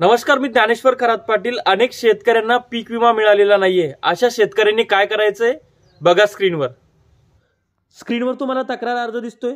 नमस्कार मी ज्ञानेश्वर खरात पाटील अनेक शेतकऱ्यांना पीक विमा मिळालेला नाहीये अशा शेतकऱ्यांनी काय करायचंय बघा स्क्रीनवर स्क्रीनवर तुम्हाला तक्रार अर्ज दिसतोय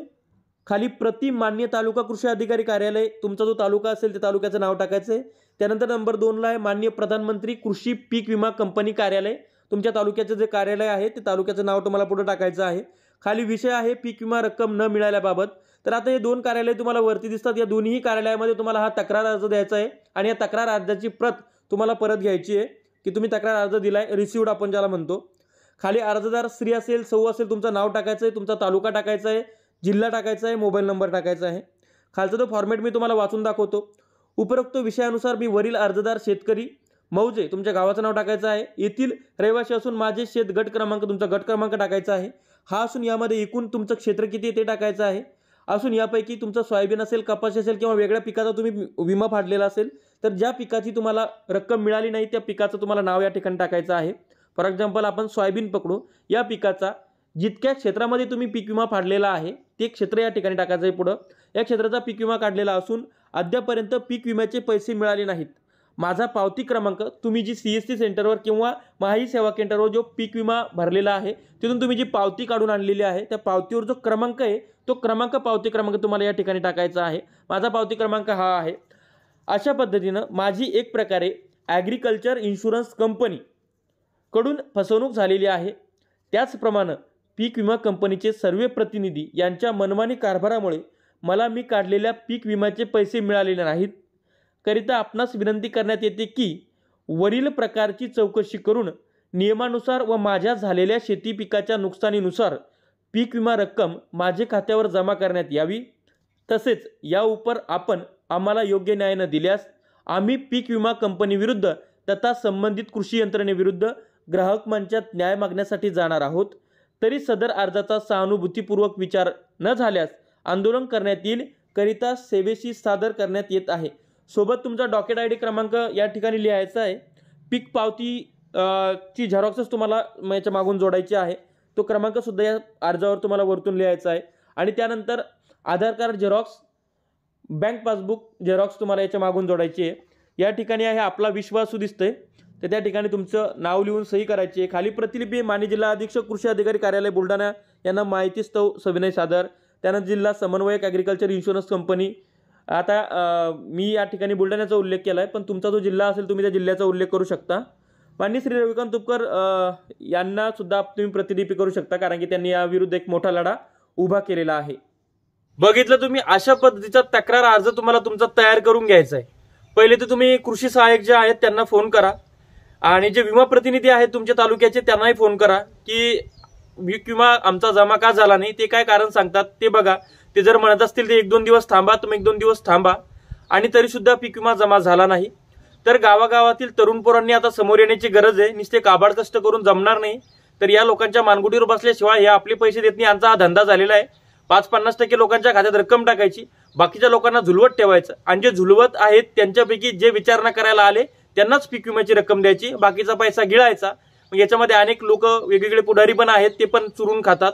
खाली प्रति मान्य तालुका कृषी अधिकारी कार्यालय तुमचा जो तालुका असेल त्या तालुक्याचं नाव टाकायचंय त्यानंतर नंबर दोनला आहे मान्य प्रधानमंत्री कृषी पीक विमा कंपनी कार्यालय तुमच्या तालुक्याचं जे कार्यालय आहे ते तालुक्याचं नाव तुम्हाला पुढे टाकायचं आहे खाली विषय आहे पीक विमा रक्कम न मिळाल्याबाबत तर आता हे दोन कार्यालय तुम्हाला वरती दिसतात या दोन्ही कार्यालयामध्ये तुम्हाला हा तक्रार अर्ज द्यायचा आहे आणि या तक्रार अर्जाची प्रत तुम्हाला परत घ्यायची आहे की तुम्ही तक्रार अर्ज दिलाय आहे रिसिवड आपण ज्याला म्हणतो खाली अर्जदार स्त्री असेल सौ असेल तुमचं नाव टाकायचं आहे तुमचा तालुका टाकायचा आहे जिल्हा टाकायचा आहे मोबाईल नंबर टाकायचा आहे खालचा तो फॉर्मॅट मी तुम्हाला वाचून दाखवतो उपरोक्त विषयानुसार मी वरील अर्जदार शेतकरी मौजे तुमच्या गावाचं नाव टाकायचं आहे येथील रहिवासी असून माझे शेत गट क्रमांक तुमचा गट क्रमांक टाकायचा आहे हा असून यामध्ये एकूण तुमचं क्षेत्र किती ते टाकायचं आहे असून यापैकी तुमचं सोयाबीन असेल कपाशी असेल किंवा वेगळ्या पिकाचा तुम्ही विमा फाडलेला असेल तर ज्या पिकाची तुम्हाला रक्कम मिळाली नाही त्या पिकाचं तुम्हाला नाव या ठिकाणी टाकायचं आहे फॉर एक्झाम्पल आपण सोयाबीन पकडू या पिकाचा जितक्या क्षेत्रामध्ये तुम्ही पीक विमा फाडलेला आहे ते क्षेत्र या ठिकाणी टाकायचं आहे पुढं या क्षेत्राचा पीक विमा काढलेला असून अद्यापर्यंत पीक विम्याचे पैसे मिळाले नाहीत माझा पावती क्रमांक तुम्ही जी सी एस टी सेंटरवर किंवा माही सेवा केंद्रावर जो पीक विमा भरलेला आहे तिथून तुम्ही जी पावती काढून आणलेली आहे त्या पावतीवर जो क्रमांक आहे तो क्रमांक पावती क्रमांक तुम्हाला या ठिकाणी टाकायचा आहे माझा पावती क्रमांक हा आहे अशा पद्धतीनं माझी एक प्रकारे ॲग्रिकल्चर इन्शुरन्स कंपनीकडून फसवणूक झालेली आहे त्याचप्रमाणे पीक विमा कंपनीचे सर्व प्रतिनिधी यांच्या मनमानी कारभारामुळे मला मी काढलेल्या पीक विम्याचे पैसे मिळालेले नाहीत करिता आपणास विनंती करण्यात येते की वरील प्रकारची चौकशी करून नियमानुसार व माझ्या झालेल्या शेती पिकाच्या नुकसानीनुसार पीक विमा रक्कम माझे खात्यावर जमा करण्यात यावी तसेच या उपर आपण आम्हाला योग्य न्याय न दिल्यास आम्ही पीक विमा कंपनीविरुद्ध तथा संबंधित कृषी यंत्रणेविरुद्ध ग्राहक मंचात न्याय मागण्यासाठी जाणार आहोत तरी सदर अर्जाचा सहानुभूतीपूर्वक विचार न झाल्यास आंदोलन करण्यात येईल करिता सेवेशी सादर करण्यात येत आहे सोबत तुमचा डॉकेट आय डी क्रमांक या ठिकाणी लिहायचा आहे पीक पावती ची झेरॉक्सच तुम्हाला याच्या मागून जोडायची आहे तो क्रमांकसुद्धा या अर्जावर तुम्हाला वरतून लिहायचा आहे आणि त्यानंतर Aadhaar card xerox bank passbook xerox तुम्हाला याच्या मागून जोडायची आहे या ठिकाणी आहे आपला विश्वासू आहे तर त्या ठिकाणी तुमचं नाव लिहून सही करायची आहे खाली प्रतिलिपी माने जिल्हा अधीक्षक कृषी अधिकारी कार्यालय बुलढाणा यांना माहितीस्तव सविनय सादर त्यानंतर जिल्हा समन्वयक ॲग्रिकल्चर इन्शुरन्स कंपनी आता मी या ठिकाणी बुलढाण्याचा उल्लेख केला आहे पण तुमचा जो जिल्हा असेल तुम्ही त्या जिल्ह्याचा उल्लेख करू शकता माननीय श्री रविकांत तुपकर यांना सुद्धा तुम्ही प्रतिलिपी करू शकता कारण की त्यांनी या विरुद्ध एक मोठा लढा उभा केलेला आहे बघितलं तुम्ही अशा पद्धतीचा तक्रार अर्ज तुम्हाला तुमचा तयार करून घ्यायचा आहे पहिले तर तुम्ही कृषी सहाय्यक जे आहेत त्यांना फोन करा आणि जे विमा प्रतिनिधी आहेत तुमच्या तालुक्याचे त्यांनाही फोन करा की विमा आमचा जमा का झाला नाही ते काय कारण सांगतात ते बघा ते जर म्हणत असतील ते एक दोन दिवस थांबा तुम्ही एक दोन दिवस थांबा आणि तरी सुद्धा पीक विमा जमा झाला नाही तर गावागावातील तरुण पोरांनी आता समोर येण्याची गरज आहे नुसते काबाड कष्ट करून जमणार नाही तर या लोकांच्या मानगुटीवर बसल्याशिवाय हे आपले पैसे देत नाही यांचा हा धंदा झालेला आहे पाच पन्नास टक्के लोकांच्या खात्यात रक्कम टाकायची बाकीच्या लोकांना झुलवत ठेवायचं आणि जे झुलवत आहेत त्यांच्यापैकी जे विचारणा करायला आले त्यांनाच पीक विम्याची रक्कम द्यायची बाकीचा पैसा गिळायचा याच्यामध्ये अनेक लोक वेगवेगळे पुढारी पण आहेत ते पण चुरून खातात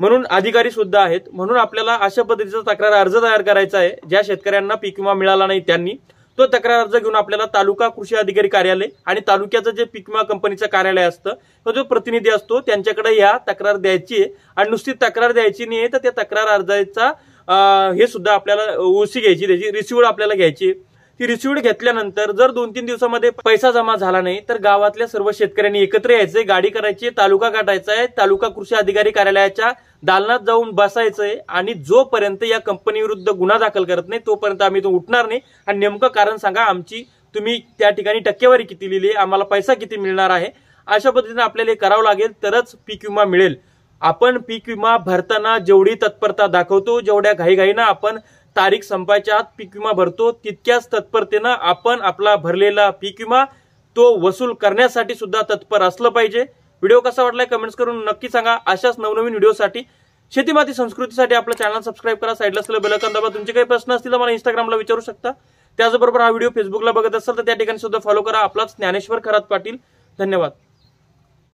म्हणून अधिकारी सुद्धा आहेत म्हणून आपल्याला अशा पद्धतीचा तक्रार अर्ज तयार करायचा आहे ज्या शेतकऱ्यांना पीक विमा मिळाला नाही त्यांनी तो तक्रार अर्ज घेऊन आपल्याला तालुका कृषी अधिकारी कार्यालय आणि तालुक्याचं जे पीक विमा कंपनीचं कार्यालय असतं तो जो प्रतिनिधी असतो त्यांच्याकडे या तक्रार द्यायची आहे आणि नुसती तक्रार द्यायची नाही तर त्या तक्रार अर्जाचा हे सुद्धा आपल्याला ओसी घ्यायची त्याची रिसिव्ह आपल्याला घ्यायची ती रिसिव्ह घेतल्यानंतर जर दोन तीन दिवसामध्ये पैसा जमा झाला नाही तर गावातल्या सर्व शेतकऱ्यांनी एकत्र यायचंय गाडी करायची तालुका काढायचा आहे तालुका कृषी अधिकारी कार्यालयाच्या दालनात जाऊन बसायचंय आणि जोपर्यंत या कंपनी विरुद्ध गुन्हा दाखल करत नाही तोपर्यंत आम्ही तो उठणार नाही आणि नेमकं कारण सांगा आमची तुम्ही त्या ठिकाणी टक्केवारी किती लिहिली आम्हाला पैसा किती मिळणार आहे अशा पद्धतीने आपल्याला हे करावं लागेल तरच पीक विमा मिळेल आपण पीक विमा भरताना जेवढी तत्परता दाखवतो जेवढ्या घाईघाईनं आपण तारीख संपायच्या आत पीक विमा भरतो तितक्याच तत्परतेनं आपण आपला भरलेला पीक विमा तो वसूल करण्यासाठी सुद्धा तत्पर असलं पाहिजे व्हिडिओ कसा वाटलाय कमेंट्स करून नक्की सांगा अशाच नवनवीन व्हिडिओसाठी शेतीमाती संस्कृतीसाठी आपलं चॅनल सबस्क्राईब करा साईडला असलेलं बेलकन दाबा तुमचे काही प्रश्न असतील तर मला इंस्टाग्रामला विचारू शकता त्याचबरोबर हा व्हिडिओ फेसबुकला बघत असाल तर त्या ठिकाणी सुद्धा फॉलो करा आपलाच ज्ञानेश्वर खरात पाटील धन्यवाद